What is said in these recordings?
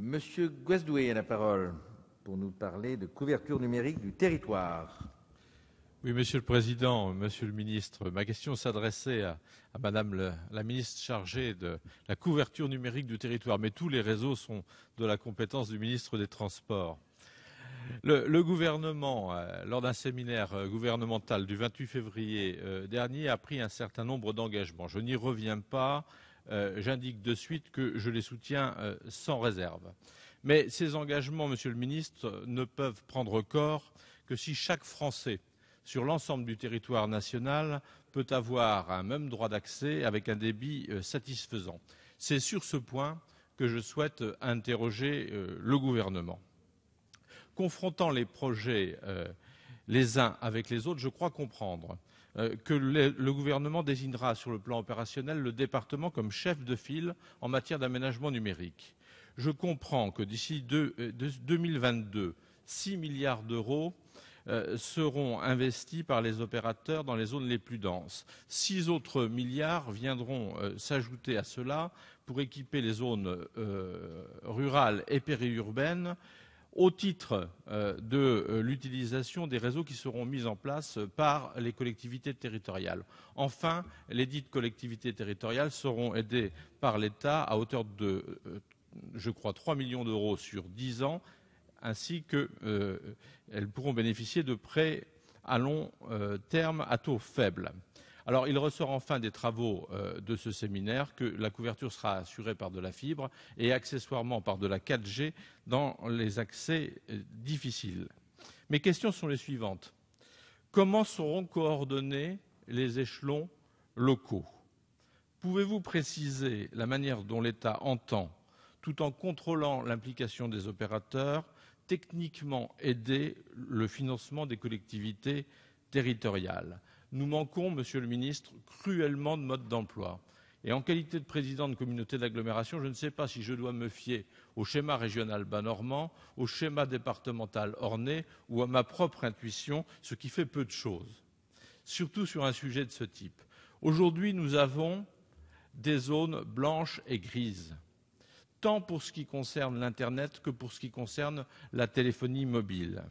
Monsieur Guazdoué a la parole pour nous parler de couverture numérique du territoire. Oui, Monsieur le Président, Monsieur le Ministre, ma question s'adressait à, Madame la ministre chargée de la couverture numérique du territoire, mais tous les réseaux sont de la compétence du ministre des Transports. Le, gouvernement, euh, lors d'un séminaire euh, gouvernemental du 28 février euh, dernier, a pris un certain nombre d'engagements. Je n'y reviens pas. Euh, j'indique de suite que je les soutiens euh, sans réserve. Mais ces engagements, monsieur le ministre, ne peuvent prendre corps que si chaque Français, sur l'ensemble du territoire national, peut avoir un même droit d'accès avec un débit euh, satisfaisant. C'est sur ce point que je souhaite interroger le gouvernement. Confrontant les projets les uns avec les autres, je crois comprendre euh, que le Gouvernement désignera, sur le plan opérationnel, le département comme chef de file en matière d'aménagement numérique. Je comprends que, d'ici vingt 2022, 6 milliards d'euros euh, seront investis par les opérateurs dans les zones les plus denses. Six autres milliards viendront euh, s'ajouter à cela pour équiper les zones rurales et périurbaines au titre euh, de euh, l'utilisation des réseaux qui seront mis en place par les collectivités territoriales. Enfin, les dites collectivités territoriales seront aidées par l'État à hauteur de euh, je crois, 3 millions d'euros sur 10 ans, ainsi qu'elles pourront bénéficier de prêts à long terme à taux faible. Alors, il ressort enfin des travaux euh, de ce séminaire que la couverture sera assurée par de la fibre et accessoirement par de la 4G dans les accès euh, difficiles. Mes questions sont les suivantes. Comment seront coordonnés les échelons locaux Pouvez-vous préciser la manière dont l'État entend, tout en contrôlant l'implication des opérateurs, techniquement aider le financement des collectivités territoriales nous manquons, monsieur le ministre, cruellement de modes d'emploi. Et En qualité de président de communauté d'agglomération, je ne sais pas si je dois me fier au schéma régional bas-normand, au schéma départemental orné, ou à ma propre intuition, ce qui fait peu de choses, surtout sur un sujet de ce type. Aujourd'hui, nous avons des zones blanches et grises, tant pour ce qui concerne l'Internet que pour ce qui concerne la téléphonie mobile.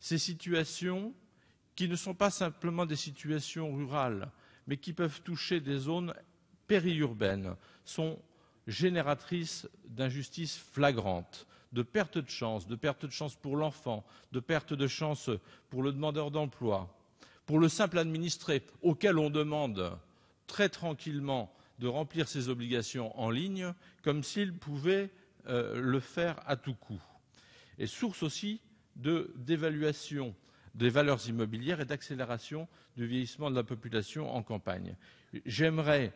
Ces situations qui ne sont pas simplement des situations rurales, mais qui peuvent toucher des zones périurbaines, sont génératrices d'injustices flagrantes, de pertes de chance, de pertes de chance pour l'enfant, de pertes de chance pour le demandeur d'emploi, pour le simple administré, auquel on demande très tranquillement de remplir ses obligations en ligne, comme s'il pouvait euh, le faire à tout coup. Et source aussi d'évaluations des valeurs immobilières et d'accélération du vieillissement de la population en campagne. J'aimerais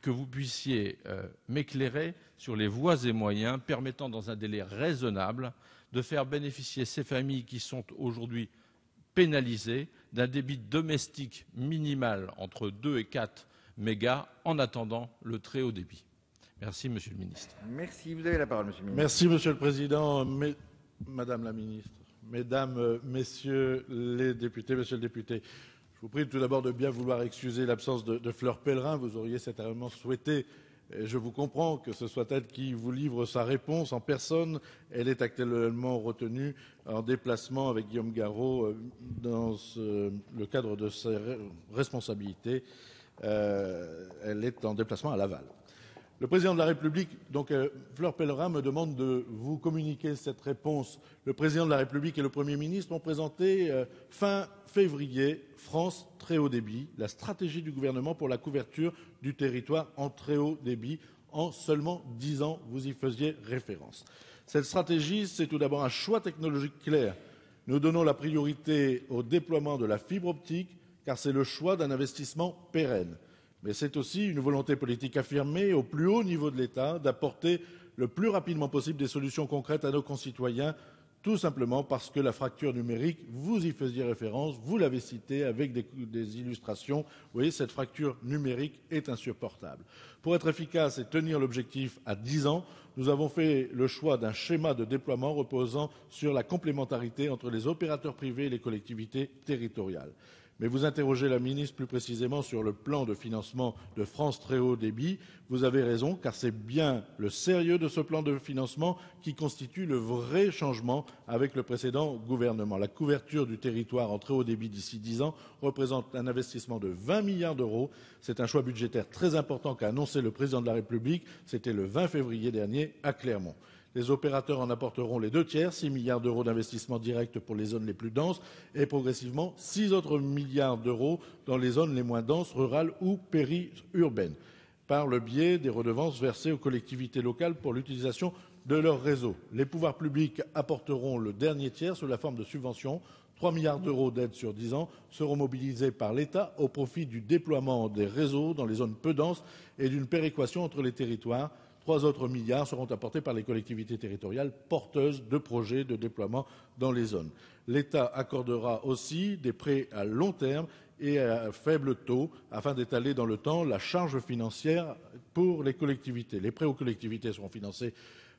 que vous puissiez euh, m'éclairer sur les voies et moyens permettant, dans un délai raisonnable, de faire bénéficier ces familles qui sont aujourd'hui pénalisées d'un débit domestique minimal entre 2 et 4 mégas en attendant le très haut débit. Merci, Monsieur le Ministre. Merci. Vous avez la parole, Monsieur le Ministre. Merci, Monsieur le Président. Madame la Ministre mesdames, euh, messieurs les députés, monsieur le député, je vous prie tout d'abord de bien vouloir excuser l'absence de, Fleur Pellerin. Vous auriez certainement souhaité, euh, je vous comprends, que ce soit elle qui vous livre sa réponse en personne. Elle est actuellement retenue en déplacement avec Guillaume Garraud euh, dans le cadre de ses responsabilités. elle est en déplacement à Laval. Le président de la République, donc euh, Fleur Pellerin, me demande de vous communiquer cette réponse. Le président de la République et le Premier ministre ont présenté euh, fin février France très haut débit, la stratégie du gouvernement pour la couverture du territoire en très haut débit. En seulement dix ans, vous y faisiez référence. Cette stratégie, c'est tout d'abord un choix technologique clair. Nous donnons la priorité au déploiement de la fibre optique, car c'est le choix d'un investissement pérenne mais c'est aussi une volonté politique affirmée au plus haut niveau de l'État d'apporter le plus rapidement possible des solutions concrètes à nos concitoyens, tout simplement parce que la fracture numérique, vous y faisiez référence, vous l'avez cité avec des, des, illustrations, vous voyez, cette fracture numérique est insupportable. Pour être efficace et tenir l'objectif à 10 ans, nous avons fait le choix d'un schéma de déploiement reposant sur la complémentarité entre les opérateurs privés et les collectivités territoriales. Mais vous interrogez la ministre plus précisément sur le plan de financement de France Très Haut Débit. Vous avez raison, car c'est bien le sérieux de ce plan de financement qui constitue le vrai changement avec le précédent gouvernement. La couverture du territoire en très haut débit d'ici dix ans représente un investissement de 20 milliards d'euros. C'est un choix budgétaire très important qu'a annoncé le président de la République. C'était le 20 février dernier à Clermont. Les opérateurs en apporteront les deux tiers, 6 milliards d'euros d'investissement direct pour les zones les plus denses et progressivement 6 autres milliards d'euros dans les zones les moins denses, rurales ou périurbaines, par le biais des redevances versées aux collectivités locales pour l'utilisation de leurs réseaux. Les pouvoirs publics apporteront le dernier tiers sous la forme de subventions 3 milliards d'euros d'aides sur 10 ans seront mobilisés par l'État au profit du déploiement des réseaux dans les zones peu denses et d'une péréquation entre les territoires. Trois autres milliards seront apportés par les collectivités territoriales porteuses de projets de déploiement dans les zones. L'État accordera aussi des prêts à long terme et à faible taux afin d'étaler dans le temps la charge financière pour les collectivités. Les prêts aux collectivités seront financés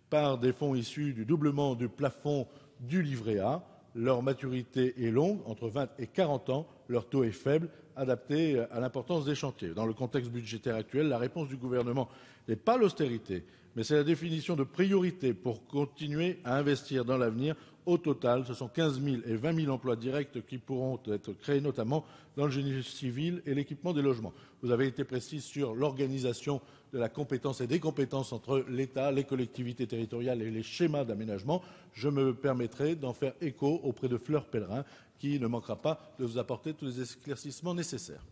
par des fonds issus du doublement du plafond du livret A leur maturité est longue, entre 20 et 40 ans, leur taux est faible, adapté euh, à l'importance des chantiers. Dans le contexte budgétaire actuel, la réponse du Gouvernement n'est pas l'austérité, mais c'est la définition de priorité pour continuer à investir dans l'avenir. Au total, ce sont 15 000 et 20 000 emplois directs qui pourront être créés, notamment dans le génie civil et l'équipement des logements. Vous avez été précis sur l'organisation de la compétence et des compétences entre l'État, les collectivités territoriales et les schémas d'aménagement. Je me permettrai d'en faire écho auprès de Fleur Pellerin, qui ne manquera pas de vous apporter tous les éclaircissements nécessaires.